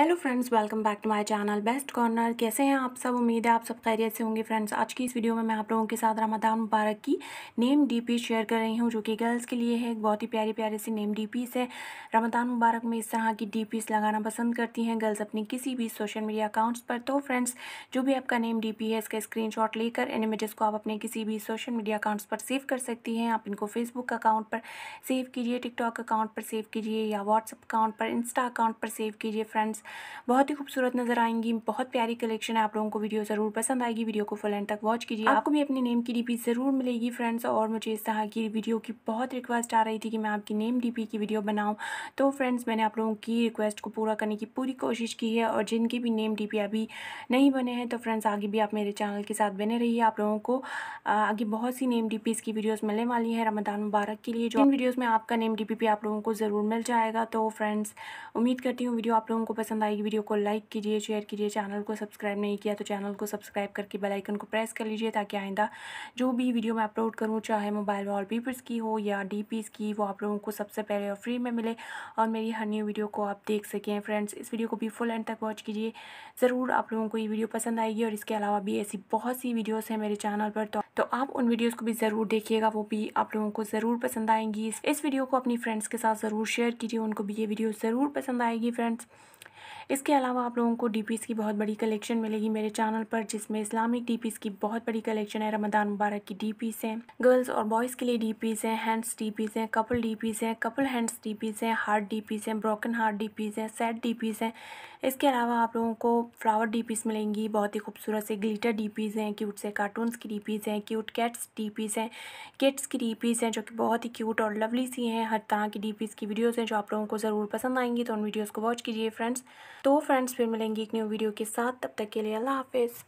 hello friends welcome back to my channel best corner कैसे हैं आप सब उम्मीद है आप सब खैरियत से होंगे फ्रेंड्स आज की इस वीडियो में मैं आप लोगों के साथ रमदान मुबारक की नेम डीपी शेयर कर रही हूं जो कि गर्ल्स के लिए है एक बहुत ही प्यारी प्यारी सी नेम डीपीस है रमदान मुबारक में इस तरह की डी लगाना पसंद करती हैं गर्ल्स अपनी किसी भी सोशल मीडिया अकाउंट्स पर तो फ्रेंड्स जो भी आपका नेम डी है इसका स्क्रीन लेकर इन इमेजेस को आप अपने किसी भी सोशल मीडिया अकाउंट्स पर सेव कर सकती हैं आप इनको फेसबुक अकाउंट पर सेव कीजिए टिकटॉक अकाउंट पर सेव कीजिए या व्हाट्सअप अकाउंट पर इंस्टा अकाउंट पर सेव कीजिए फ्रेंड्स बहुत ही खूबसूरत नजर आएंगी बहुत प्यारी कलेक्शन है आप लोगों को वीडियो ज़रूर पसंद आएगी वीडियो को फुल एंड तक वॉच कीजिए आपको भी अपने नेम की डीपी ज़रूर मिलेगी फ्रेंड्स और मुझे इस तरह की वीडियो की बहुत रिक्वेस्ट आ रही थी कि मैं आपकी नेम डीपी की वीडियो बनाऊँ तो फ्रेंड्स मैंने आप लोगों की रिक्वेस्ट को पूरा करने की पूरी कोशिश की है और जिनके भी नेम डी अभी नहीं बने हैं तो फ्रेंड्स आगे भी आप मेरे चैनल के साथ बने रहिए आप लोगों को आगे बहुत सी नेम डी की वीडियोज़ मिलने वाली है रमदान मुबारक के लिए जो इन वीडियोज़ में आपका नेम डीपी आप लोगों को ज़रूर मिल जाएगा तो फ्रेंड्स उम्मीद करती हूँ वीडियो आप लोगों को पसंद पसंद आएगी वीडियो को लाइक कीजिए शेयर कीजिए चैनल को सब्सक्राइब नहीं किया तो चैनल को सब्सक्राइब करके बेल आइकन को प्रेस कर लीजिए ताकि आइंदा जो भी वीडियो मैं अपलोड करूँ चाहे मोबाइल वॉलपेपर्स की हो या डी की वो आप लोगों को सबसे पहले और फ्री में मिले और मेरी हर न्यू वीडियो को आप देख सकें फ्रेंड्स इस वीडियो को भी फुल एंड तक वॉच कीजिए ज़रूर आप लोगों को ये वीडियो पसंद आएगी और इसके अलावा भी ऐसी बहुत सी वीडियोज़ हैं मेरे चैनल पर तो तो आप उन वीडियोज़ को भी ज़रूर देखिएगा वो भी आप लोगों को ज़रूर पसंद आएंगी इस वीडियो को अपनी फ्रेंड्स के साथ ज़रूर शेयर कीजिए उनको भी ये वीडियो ज़रूर पसंद आएगी फ्रेंड्स इसके अलावा आप लोगों को डी की बहुत बड़ी कलेक्शन मिलेगी मेरे चैनल पर जिसमें इस्लामिक डी की बहुत बड़ी कलेक्शन है रमदान मुबारक की पीस हैं गर्ल्स और बॉयज़ के लिए डीपीस हैं हैंड्स पीस हैं कपल डी पीस हैं कपल हैंड्स डी पीज हैं हार्ट पीस हैं ब्रोकन हार्ट पीज हैं सेट पीज हैं इसके अलावा आप लोगों को फ्लावर डी मिलेंगी बहुत ही खूबसूरत से ग्लीटर डी हैं क्यूट से कार्टून्स की डी हैं क्यूट कैट्स डीपीज़ हैं किट्स की डीपीज़ हैं जो कि बहुत ही क्यूट और लवली सी हैं हर तरह की डीपीज़ की वीडियोज़ हैं जो आप लोगों को ज़रूर पसंद आएंगी तो उन वीडियोज़ को वॉच कीजिए फ्रेंड्स तो फ्रेंड्स फिर मिलेंगी एक न्यू वीडियो के साथ तब तक के लिए अल्लाह हाफिज़